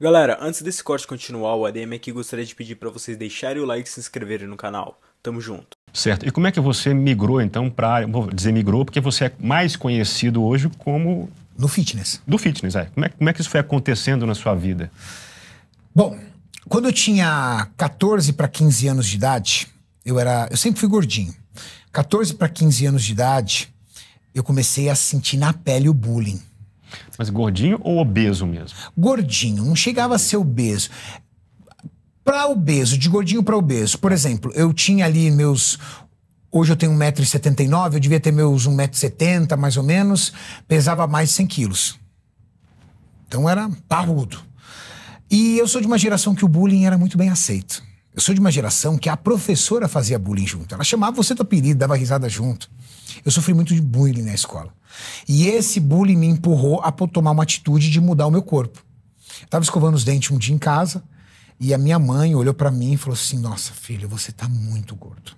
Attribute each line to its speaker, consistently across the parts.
Speaker 1: Galera, antes desse corte continuar, o ADM aqui gostaria de pedir para vocês deixarem o like e se inscreverem no canal. Tamo junto. Certo. E como é que você migrou então para, vou dizer migrou porque você é mais conhecido hoje como no
Speaker 2: fitness. Do fitness, é. Como é, como é que isso foi acontecendo na sua vida? Bom, quando eu tinha 14 para 15 anos de idade, eu era, eu sempre fui gordinho. 14 para 15 anos de idade, eu comecei a sentir na pele o bullying. Mas gordinho ou obeso mesmo? Gordinho, não chegava a ser obeso. Para obeso, de gordinho para obeso, por exemplo, eu tinha ali meus. Hoje eu tenho 1,79m, eu devia ter meus 1,70m mais ou menos, pesava mais de 100 quilos. Então era parrudo. E eu sou de uma geração que o bullying era muito bem aceito. Eu sou de uma geração que a professora fazia bullying junto. Ela chamava você do apelido, dava risada junto. Eu sofri muito de bullying na escola. E esse bullying me empurrou a tomar uma atitude de mudar o meu corpo. Eu tava escovando os dentes um dia em casa e a minha mãe olhou para mim e falou assim: Nossa, filho, você tá muito gordo.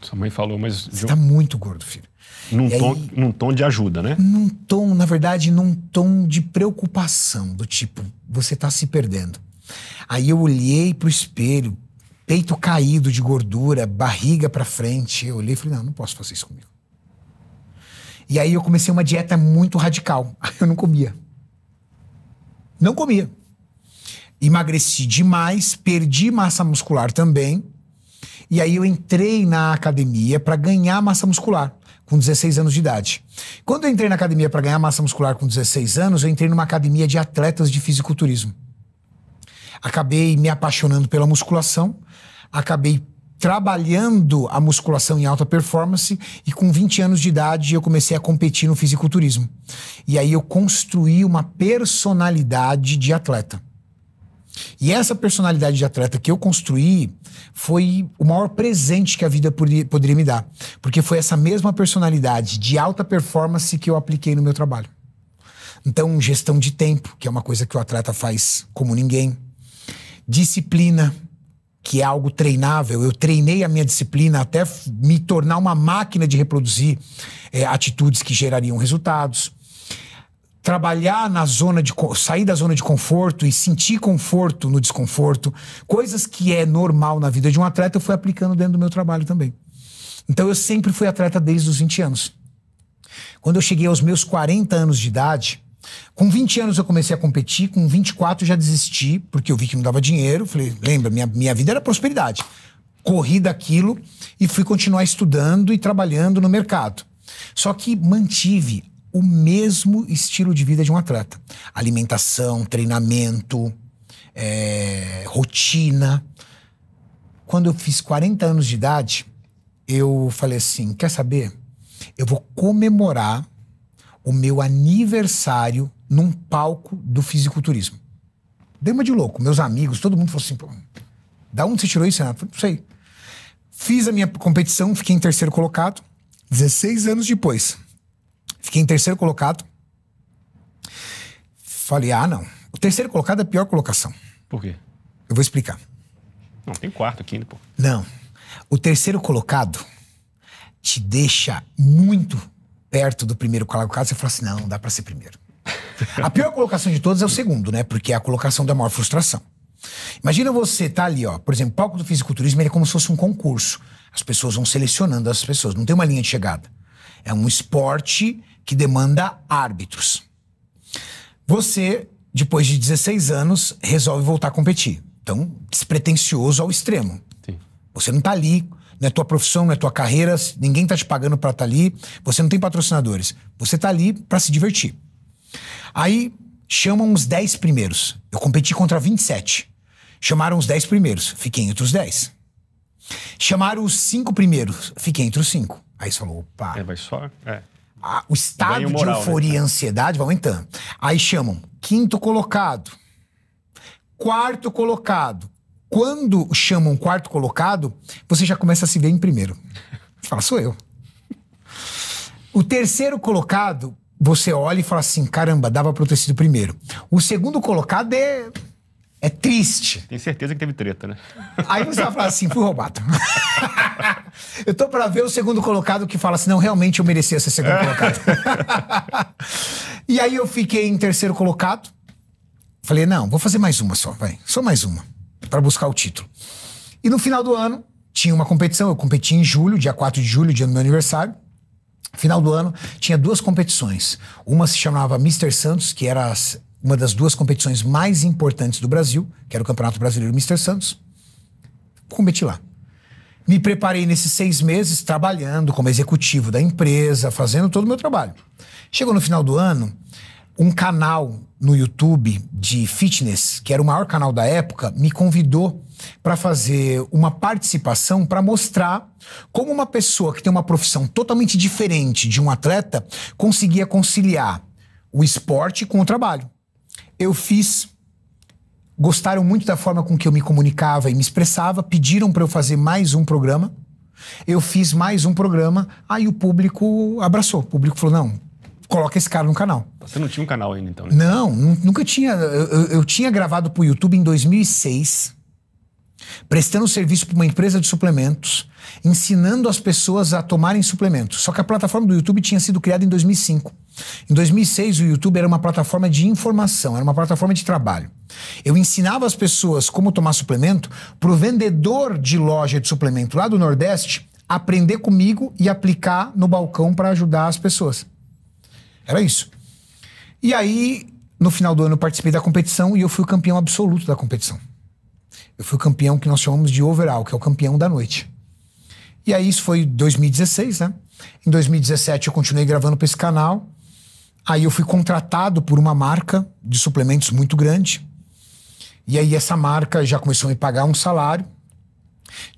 Speaker 1: Sua mãe falou, mas. Você tá muito gordo, filho. Num tom, aí, num tom de ajuda, né?
Speaker 2: Num tom, na verdade, num tom de preocupação, do tipo, você tá se perdendo. Aí eu olhei pro espelho, peito caído de gordura, barriga para frente. Eu olhei e falei: não, não posso fazer isso comigo. E aí eu comecei uma dieta muito radical. Eu não comia. Não comia. Emagreci demais, perdi massa muscular também. E aí eu entrei na academia para ganhar massa muscular com 16 anos de idade. Quando eu entrei na academia para ganhar massa muscular com 16 anos, eu entrei numa academia de atletas de fisiculturismo acabei me apaixonando pela musculação, acabei trabalhando a musculação em alta performance e com 20 anos de idade eu comecei a competir no fisiculturismo. E aí eu construí uma personalidade de atleta. E essa personalidade de atleta que eu construí foi o maior presente que a vida poderia me dar, porque foi essa mesma personalidade de alta performance que eu apliquei no meu trabalho. Então, gestão de tempo, que é uma coisa que o atleta faz como ninguém, Disciplina, que é algo treinável. Eu treinei a minha disciplina até me tornar uma máquina de reproduzir é, atitudes que gerariam resultados. Trabalhar na zona de. sair da zona de conforto e sentir conforto no desconforto, coisas que é normal na vida de um atleta, eu fui aplicando dentro do meu trabalho também. Então eu sempre fui atleta desde os 20 anos. Quando eu cheguei aos meus 40 anos de idade, com 20 anos eu comecei a competir, com 24 já desisti, porque eu vi que não dava dinheiro. Falei, lembra, minha, minha vida era prosperidade. Corri daquilo e fui continuar estudando e trabalhando no mercado. Só que mantive o mesmo estilo de vida de um atleta: alimentação, treinamento, é, rotina. Quando eu fiz 40 anos de idade, eu falei assim: quer saber? Eu vou comemorar o meu aniversário num palco do fisiculturismo. Dei uma de louco. Meus amigos, todo mundo falou assim: Pô, da onde você tirou isso, Renato? Falei, não sei. Fiz a minha competição, fiquei em terceiro colocado. 16 anos depois, fiquei em terceiro colocado. Falei, ah, não. O terceiro colocado é a pior colocação. Por quê? Eu vou explicar. Não, tem quarto, aqui né, pô. Não. O terceiro colocado te deixa muito perto do primeiro colocado, você fala assim: não, dá para ser primeiro. A pior colocação de todas é o segundo, né? Porque é a colocação da maior frustração. Imagina você tá ali, ó, por exemplo, o palco do fisiculturismo ele é como se fosse um concurso. As pessoas vão selecionando as pessoas, não tem uma linha de chegada. É um esporte que demanda árbitros. Você, depois de 16 anos, resolve voltar a competir. Então, despretensioso ao extremo. Sim. Você não tá ali não é tua profissão, não é tua carreira, ninguém tá te pagando para estar tá ali, você não tem patrocinadores. Você tá ali para se divertir. Aí chamam os 10 primeiros. Eu competi contra 27. Chamaram os 10 primeiros, fiquei entre os 10. Chamaram os 5 primeiros, fiquei entre os 5. Aí você falou, opa. É, vai só. É. Ah, o estado moral, de né? euforia e ansiedade vai aumentando. Aí chamam quinto colocado, quarto colocado, quando chamam um quarto colocado, você já começa a se ver em primeiro. Você fala, sou eu. O terceiro colocado, você olha e fala assim: caramba, dava pra eu ter sido primeiro. O segundo colocado é. É triste. Tem certeza que teve treta, né? Aí você vai falar assim: fui roubado. eu tô pra ver o segundo colocado que fala assim: não, realmente eu merecia ser segundo é. colocado. e aí eu fiquei em terceiro colocado. Falei: não, vou fazer mais uma só, vai. Só mais uma para buscar o título. E no final do ano, tinha uma competição. Eu competi em julho, dia 4 de julho, dia do meu aniversário. Final do ano, tinha duas competições. Uma se chamava Mister Santos, que era uma das duas competições mais importantes do Brasil, que era o Campeonato Brasileiro Mister Santos. Competi lá. Me preparei nesses seis meses trabalhando como executivo da empresa, fazendo todo o meu trabalho. Chegou no final do ano, um canal no YouTube de fitness, que era o maior canal da época, me convidou para fazer uma participação para mostrar como uma pessoa que tem uma profissão totalmente diferente de um atleta conseguia conciliar o esporte com o trabalho. Eu fiz gostaram muito da forma com que eu me comunicava e me expressava, pediram para eu fazer mais um programa. Eu fiz mais um programa, aí o público abraçou. O público falou: não, coloca esse cara no canal.
Speaker 1: Você não tinha um canal ainda, então? Né?
Speaker 2: Não, nunca tinha. Eu, eu, eu tinha gravado pro YouTube em 2006, prestando serviço para uma empresa de suplementos, ensinando as pessoas a tomarem suplementos. Só que a plataforma do YouTube tinha sido criada em 2005. Em 2006, o YouTube era uma plataforma de informação, era uma plataforma de trabalho. Eu ensinava as pessoas como tomar suplemento para o vendedor de loja de suplemento lá do Nordeste aprender comigo e aplicar no balcão para ajudar as pessoas. Era isso. E aí, no final do ano, eu participei da competição e eu fui o campeão absoluto da competição. Eu fui o campeão que nós chamamos de overall, que é o campeão da noite. E aí, isso foi 2016, né? Em 2017, eu continuei gravando para esse canal. Aí, eu fui contratado por uma marca de suplementos muito grande. E aí, essa marca já começou a me pagar um salário.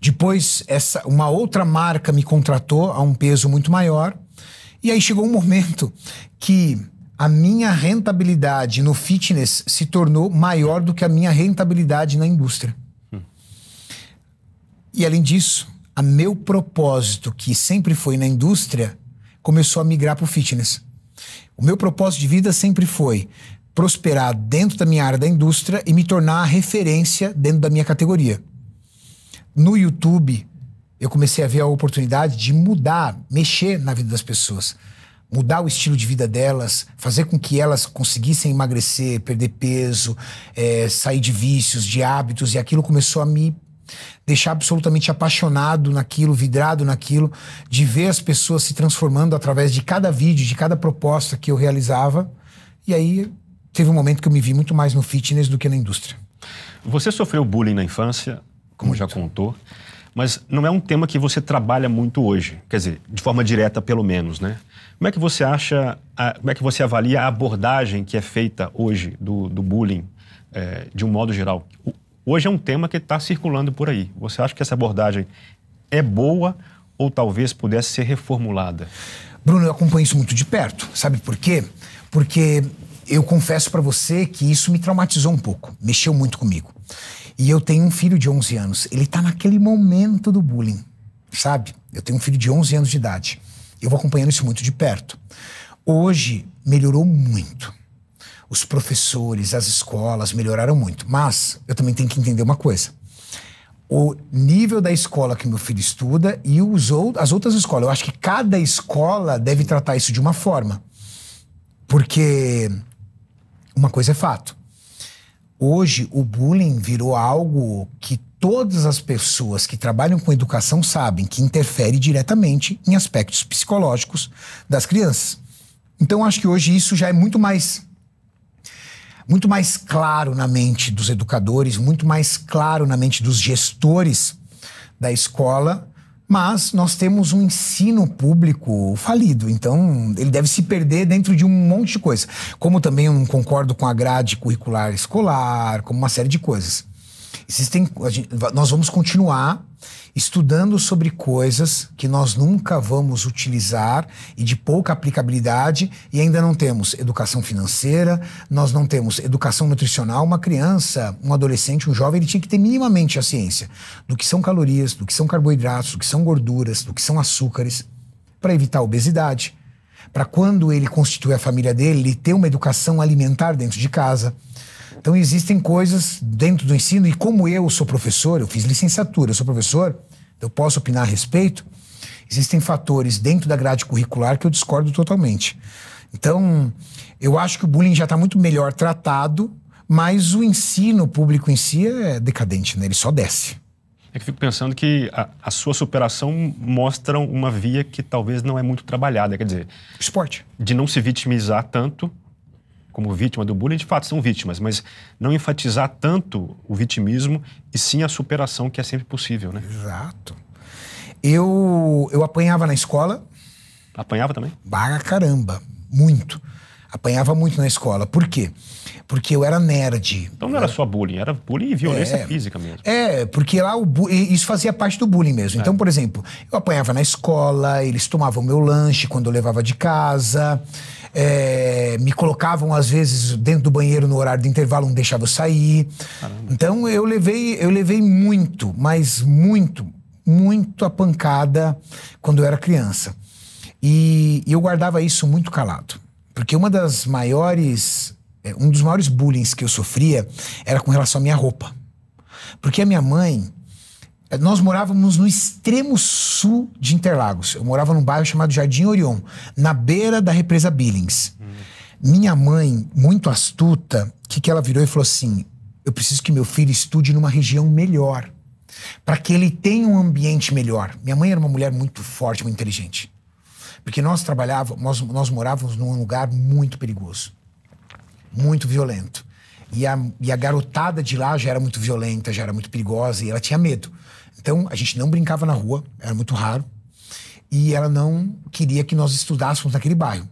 Speaker 2: Depois, essa, uma outra marca me contratou a um peso muito maior. E aí chegou um momento que a minha rentabilidade no fitness se tornou maior do que a minha rentabilidade na indústria. Hum. E além disso, a meu propósito, que sempre foi na indústria, começou a migrar para o fitness. O meu propósito de vida sempre foi prosperar dentro da minha área da indústria e me tornar a referência dentro da minha categoria. No YouTube, eu comecei a ver a oportunidade de mudar, mexer na vida das pessoas. Mudar o estilo de vida delas, fazer com que elas conseguissem emagrecer, perder peso, é, sair de vícios, de hábitos, e aquilo começou a me deixar absolutamente apaixonado naquilo, vidrado naquilo, de ver as pessoas se transformando através de cada vídeo, de cada proposta que eu realizava. E aí teve um momento que eu me vi muito mais no fitness do que na indústria.
Speaker 1: Você sofreu bullying na infância, como muito. já contou mas não é um tema que você trabalha muito hoje, quer dizer, de forma direta pelo menos, né? Como é que você acha, a, como é que você avalia a abordagem que é feita hoje do, do bullying é, de um modo geral? O, hoje é um tema que está circulando por aí. Você acha que essa abordagem é boa ou talvez pudesse ser
Speaker 2: reformulada? Bruno, eu acompanho isso muito de perto. Sabe por quê? Porque eu confesso para você que isso me traumatizou um pouco, mexeu muito comigo. E eu tenho um filho de 11 anos. Ele tá naquele momento do bullying, sabe? Eu tenho um filho de 11 anos de idade. Eu vou acompanhando isso muito de perto. Hoje melhorou muito. Os professores, as escolas melhoraram muito. Mas eu também tenho que entender uma coisa. O nível da escola que meu filho estuda e os ou as outras escolas. Eu acho que cada escola deve tratar isso de uma forma. Porque uma coisa é fato Hoje, o bullying virou algo que todas as pessoas que trabalham com educação sabem que interfere diretamente em aspectos psicológicos das crianças. Então, acho que hoje isso já é muito mais muito mais claro na mente dos educadores, muito mais claro na mente dos gestores da escola mas nós temos um ensino público falido, então ele deve se perder dentro de um monte de coisa. Como também eu não concordo com a grade curricular escolar, como uma série de coisas. Existem, gente, nós vamos continuar estudando sobre coisas que nós nunca vamos utilizar e de pouca aplicabilidade e ainda não temos educação financeira, nós não temos educação nutricional. Uma criança, um adolescente, um jovem, ele tinha que ter minimamente a ciência do que são calorias, do que são carboidratos, do que são gorduras, do que são açúcares, para evitar a obesidade, para quando ele constituir a família dele, ele ter uma educação alimentar dentro de casa. Então existem coisas dentro do ensino e como eu sou professor, eu fiz licenciatura, eu sou professor, eu posso opinar a respeito. Existem fatores dentro da grade curricular que eu discordo totalmente. Então, eu acho que o bullying já está muito melhor tratado, mas o ensino público em si é decadente, né? Ele só desce
Speaker 1: é que eu fico pensando que a, a, sua superação mostra uma via que talvez não é muito trabalhada, quer dizer... Esporte. De não se vitimizar tanto como vítima do bullying, de fato são vítimas, mas não enfatizar tanto o vitimismo e sim
Speaker 2: a superação que é sempre possível, né? Exato. Eu, eu apanhava na escola. Apanhava também? barra caramba, muito. Apanhava muito na escola. Por quê? Porque eu era nerd. Então não era, era... só bullying, era bullying e violência é, física mesmo. É, porque lá o bu... isso fazia parte do bullying mesmo. É. Então, por exemplo, eu apanhava na escola, eles tomavam meu lanche quando eu levava de casa. É, me colocavam às vezes dentro do banheiro no horário de intervalo, não deixavam eu sair. Caramba. Então eu levei, eu levei muito, mas muito, muito a pancada quando eu era criança. E, e eu guardava isso muito calado. Porque uma das maiores. É, um dos maiores bullying que eu sofria era com relação à minha roupa. Porque a minha mãe. É, nós morávamos no extremo sul de Interlagos. Eu morava num bairro chamado Jardim Orion, na beira da represa Billings. Hum. Minha mãe, muito astuta, o que, que ela virou e falou assim: eu preciso que meu filho estude numa região melhor, para que ele tenha um ambiente melhor. Minha mãe era uma mulher muito forte, muito inteligente. Porque nós trabalhávamos, nós, nós morávamos num lugar muito perigoso, muito violento. E a, e a garotada de lá já era muito violenta, já era muito perigosa e ela tinha medo. Então a gente não brincava na rua, era muito raro. E ela não queria que nós estudássemos naquele bairro.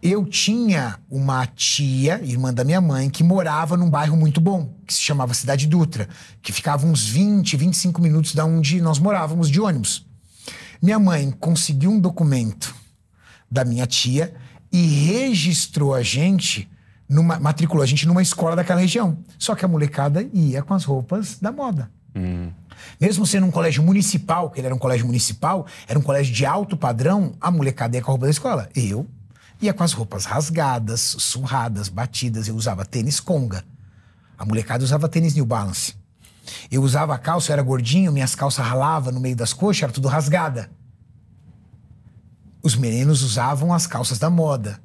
Speaker 2: Eu tinha uma tia, irmã da minha mãe, que morava num bairro muito bom, que se chamava Cidade Dutra, que ficava uns 20, 25 minutos da onde nós morávamos de ônibus. Minha mãe conseguiu um documento da minha tia e registrou a gente, numa, matriculou a gente numa escola daquela região. Só que a molecada ia com as roupas da moda. Hum. Mesmo sendo um colégio municipal, que ele era um colégio municipal, era um colégio de alto padrão, a molecada ia com a roupa da escola. Eu ia com as roupas rasgadas, surradas, batidas, eu usava tênis conga. A molecada usava tênis New Balance. Eu usava a calça, eu era gordinho, minhas calças ralavam no meio das coxas, era tudo rasgada. Os meninos usavam as calças da moda.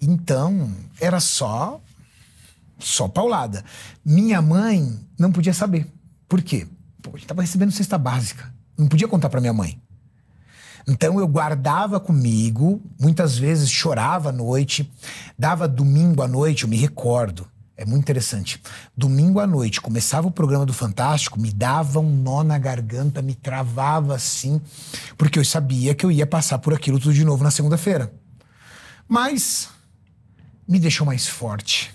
Speaker 2: Então, era só só paulada. Minha mãe não podia saber. Por quê? Pô, gente tava recebendo cesta básica. Não podia contar para minha mãe. Então eu guardava comigo, muitas vezes chorava à noite, dava domingo à noite, eu me recordo. É muito interessante. Domingo à noite, começava o programa do Fantástico, me dava um nó na garganta, me travava assim, porque eu sabia que eu ia passar por aquilo tudo de novo na segunda-feira. Mas me deixou mais forte,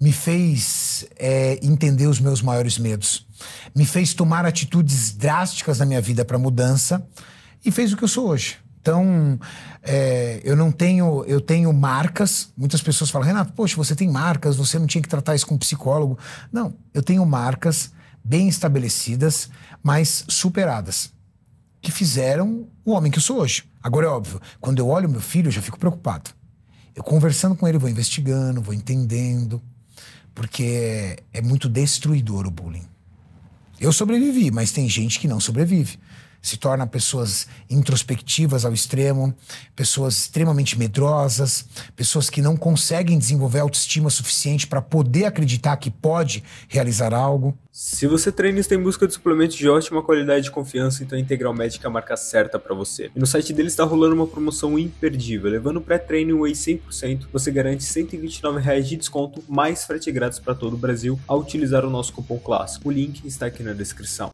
Speaker 2: me fez é, entender os meus maiores medos, me fez tomar atitudes drásticas na minha vida para mudança e fez o que eu sou hoje. Então, é, eu não tenho, eu tenho marcas. Muitas pessoas falam, Renato, poxa, você tem marcas, você não tinha que tratar isso com um psicólogo. Não, eu tenho marcas bem estabelecidas, mas superadas, que fizeram o homem que eu sou hoje. Agora é óbvio, quando eu olho meu filho, eu já fico preocupado. Eu conversando com ele, vou investigando, vou entendendo, porque é, é muito destruidor o bullying. Eu sobrevivi, mas tem gente que não sobrevive se torna pessoas introspectivas ao extremo, pessoas extremamente medrosas, pessoas que não conseguem desenvolver autoestima suficiente para poder acreditar que pode realizar algo.
Speaker 1: Se você treina e está em busca de suplementos de ótima qualidade e confiança, então a Integral Médica é a marca certa para você. E no site deles está rolando uma promoção imperdível. Levando o pré-treino Whey 100%, você garante R$ 129,00 de desconto, mais frete grátis para todo o Brasil, ao utilizar o nosso cupom clássico. O link está aqui na descrição.